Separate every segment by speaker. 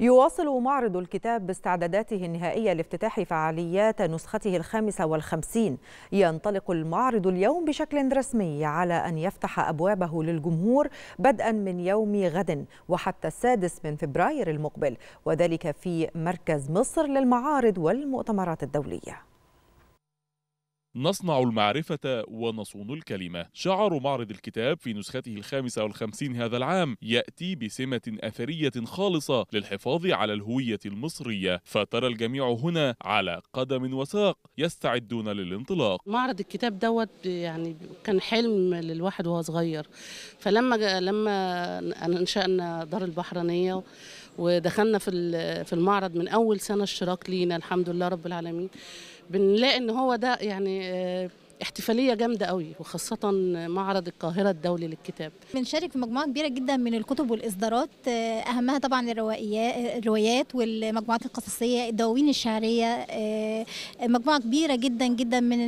Speaker 1: يواصل معرض الكتاب باستعداداته النهائية لافتتاح فعاليات نسخته الخامسة والخمسين ينطلق المعرض اليوم بشكل رسمي على أن يفتح أبوابه للجمهور بدءا من يوم غد وحتى السادس من فبراير المقبل وذلك في مركز مصر للمعارض والمؤتمرات الدولية
Speaker 2: نصنع المعرفة ونصون الكلمة شعار معرض الكتاب في نسخته الخامسة والخمسين هذا العام يأتي بسمة أثرية خالصة للحفاظ على الهوية المصرية فترى الجميع هنا على قدم وساق يستعدون للانطلاق
Speaker 3: معرض الكتاب دوت يعني كان حلم للواحد وهو صغير فلما لما انشأنا دار البحرانية ودخلنا في في المعرض من اول سنه اشتراك لينا الحمد لله رب العالمين بنلاقي ان هو ده يعني آه، احتفاليه جامده قوي وخاصه معرض القاهره الدولي للكتاب
Speaker 4: بنشارك في مجموعه كبيره جدا من الكتب والاصدارات اهمها طبعا الروايات والمجموعات القصصيه الدواوين الشعريه مجموعه كبيره جدا جدا من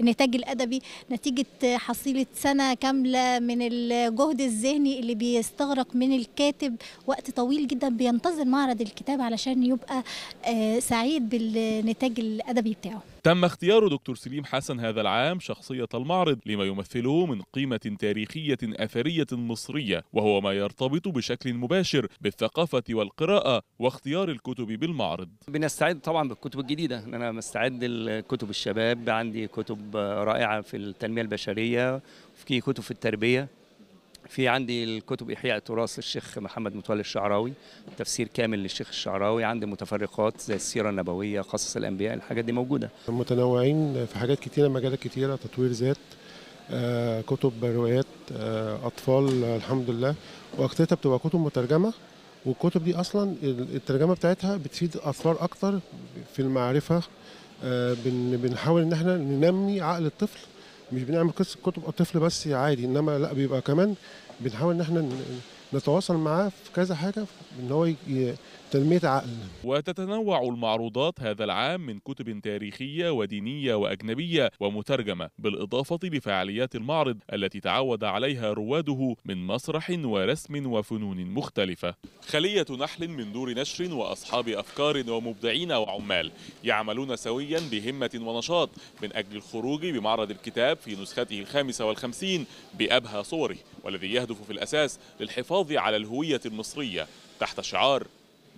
Speaker 4: النتاج الادبي نتيجه حصيله سنه كامله من الجهد الذهني اللي بيستغرق من الكاتب وقت طويل جدا بينتظر معرض الكتاب علشان يبقى آه، سعيد بالنتاج الادبي بتاعه
Speaker 2: تم اختيار دكتور سليم حسن هذا العام شخصية المعرض لما يمثله من قيمة تاريخية أثرية مصرية وهو ما يرتبط بشكل مباشر بالثقافة والقراءة واختيار الكتب بالمعرض بنستعد طبعا بالكتب الجديدة أنا
Speaker 5: مستعد لكتب الشباب عندي كتب رائعة في التنمية البشرية وفي كتب في التربية في عندي الكتب إحياء تراث الشيخ محمد متولي الشعراوي تفسير كامل للشيخ الشعراوي عندي متفرقات زي السيرة النبوية قصص الأنبياء الحاجات
Speaker 6: دي موجودة متنوعين في حاجات كتيرة مجالات كتيرة تطوير ذات آه، كتب روايات آه، أطفال آه، الحمد لله وأكترتها بتبقى كتب مترجمة والكتب دي أصلا الترجمة بتاعتها بتفيد أطفال أكتر في المعرفة بنحاول إن احنا ننمي عقل الطفل مش بنعمل قصه كتب الطفل بس عادي انما لا بيبقى كمان بنحاول ان احنا نتواصل معاه في كذا حاجه ان هو تنميه عقل
Speaker 2: وتتنوع المعروضات هذا العام من كتب تاريخيه ودينيه واجنبيه ومترجمه بالاضافه لفعاليات المعرض التي تعود عليها رواده من مسرح ورسم وفنون مختلفه خليه نحل من دور نشر واصحاب افكار ومبدعين وعمال يعملون سويا بهمه ونشاط من اجل الخروج بمعرض الكتاب في نسخته الخامسه والخمسين بابهى صوره والذي يهدف في الاساس للحفاظ للحفاظ على الهوية المصرية تحت شعار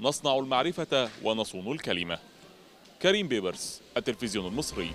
Speaker 2: نصنع المعرفة ونصون الكلمة كريم بيبرس التلفزيون المصري